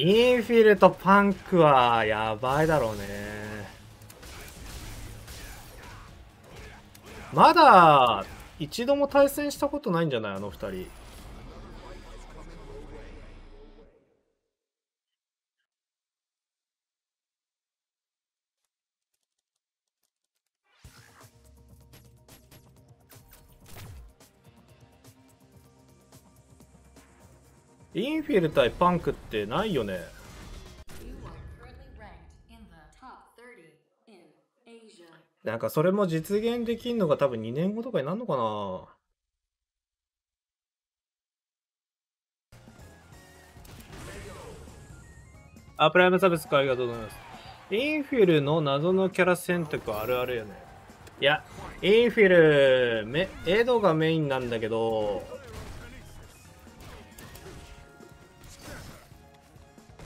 インフィルとパンクはやばいだろうねまだ一度も対戦したことないんじゃないあの2人インフィル対パンクってないよねなんかそれも実現できんのが多分2年後とかになるのかなあ、プライムサブスクありがとうございます。インフィルの謎のキャラ選択あるあるよね。いや、インフィル、め、エドがメインなんだけど、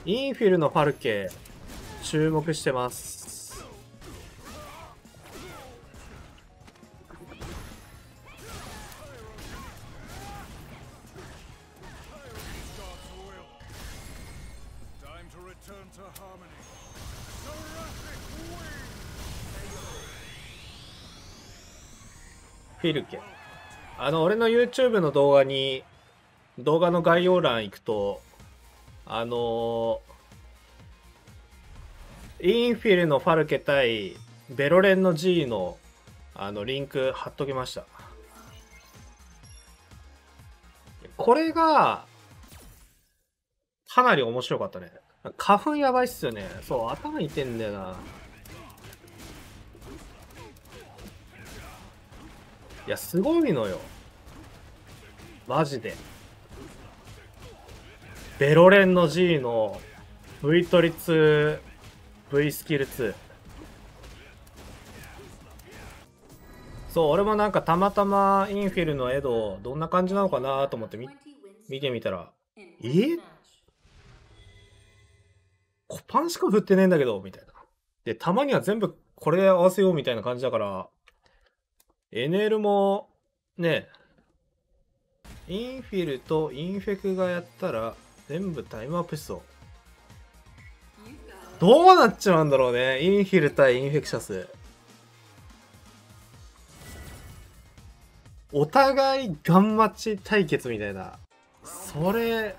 インフィルのファルケ注目してますフィルケあの俺の YouTube の動画に動画の概要欄行くとあのインフィルのファルケ対ベロレンの G のあのリンク貼っときましたこれがかなり面白かったね花粉やばいっすよねそう頭いてんだよないやすごいのよマジで。ベロレンの G の V トリ2 V スキル2そう俺もなんかたまたまインフィルのエドどんな感じなのかなと思って見てみたらえコパンしか振ってねえんだけどみたいなでたまには全部これ合わせようみたいな感じだから NL もねインフィルとインフェクがやったら全部タイムアップしそうどうなっちまうんだろうねインヒル対インフェクシャスお互いガンマチ対決みたいなそれ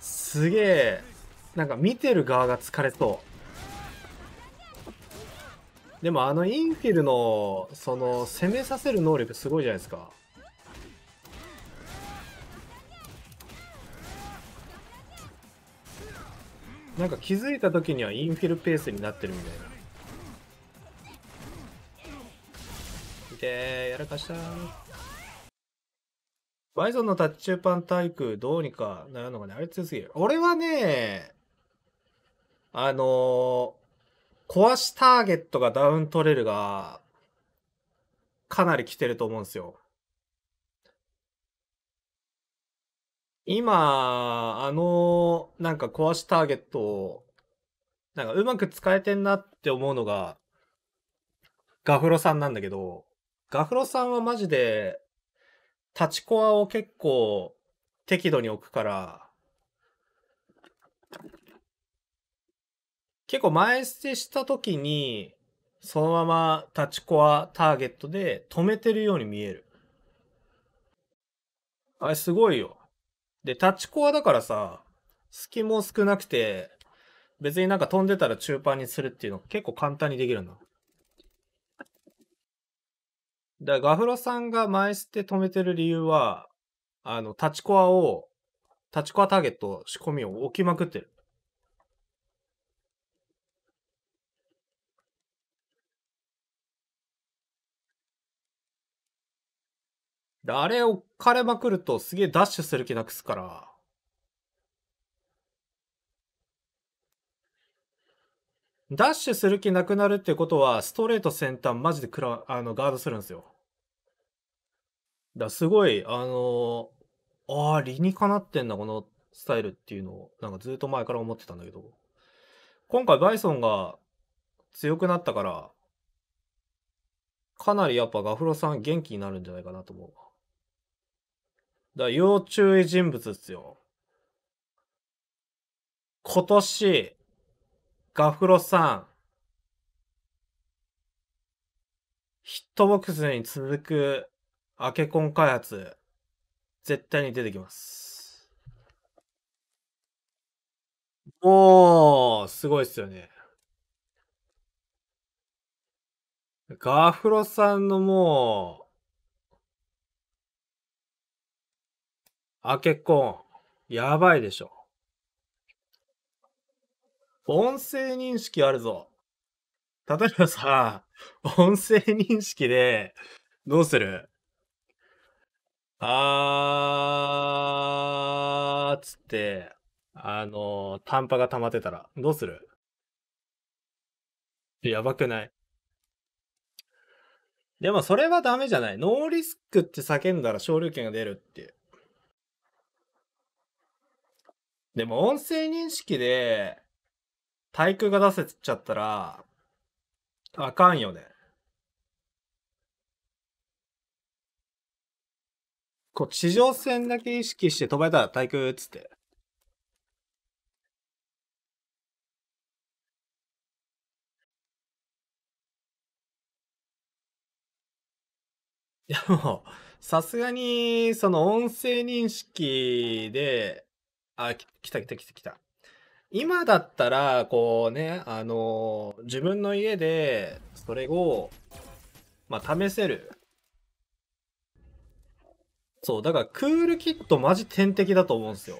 すげえなんか見てる側が疲れそうでもあのインフィルのその攻めさせる能力すごいじゃないですかなんか気づいた時にはインフィルペースになってるみたいな。見てやらかしたバイソンのタッチューパン対空どうにかなるのがね、あれ強すぎる。俺はね、あのー、壊しターゲットがダウン取れるが、かなり来てると思うんですよ。今、あの、なんか壊しターゲットを、なんかうまく使えてんなって思うのが、ガフロさんなんだけど、ガフロさんはマジで、立ちコアを結構適度に置くから、結構前捨てした時に、そのまま立ちコアターゲットで止めてるように見える。あれすごいよ。で、タッチコアだからさ、隙も少なくて、別になんか飛んでたら中盤にするっていうの結構簡単にできるんだ。だガフロさんが前捨て止めてる理由は、あの、タッチコアを、タッチコアターゲット仕込みを置きまくってる。あれをかれまくるとすげえダッシュする気なくすから。ダッシュする気なくなるってことは、ストレート先端マジでクラ、あの、ガードするんですよ。だすごい、あのー、ああ、理にかなってんな、このスタイルっていうのを、なんかずっと前から思ってたんだけど、今回バイソンが強くなったから、かなりやっぱガフロさん元気になるんじゃないかなと思う。だ要注意人物ですよ。今年、ガフロさん、ヒットボックスに続くアケコン開発、絶対に出てきます。もう、すごいっすよね。ガフロさんのもう、あ結婚。やばいでしょ。音声認識あるぞ。例えばさ、音声認識で、どうするあー、つって、あの、短波が溜まってたら、どうするやばくないでもそれはダメじゃない。ノーリスクって叫んだら昇竜拳が出るってでも音声認識で、対空が出せちゃったら、あかんよね。こう、地上戦だけ意識して飛ばれたら対空っつって。いやもう、さすがに、その音声認識で、あ、き来た来た来た来た。今だったら、こうね、あのー自分の家で、それを、まあ、試せる。そう、だから、クールキットマジ天敵だと思うんですよ。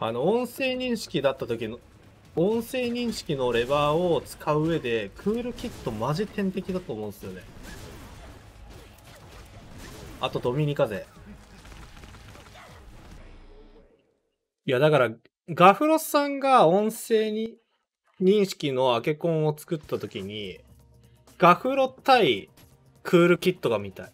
あの、音声認識だった時の、音声認識のレバーを使う上で、クールキットマジ天敵だと思うんですよね。あと、ドミニカ勢。いや、だから、ガフロスさんが音声に認識のアケコンを作った時に、ガフロ対クールキットが見たい。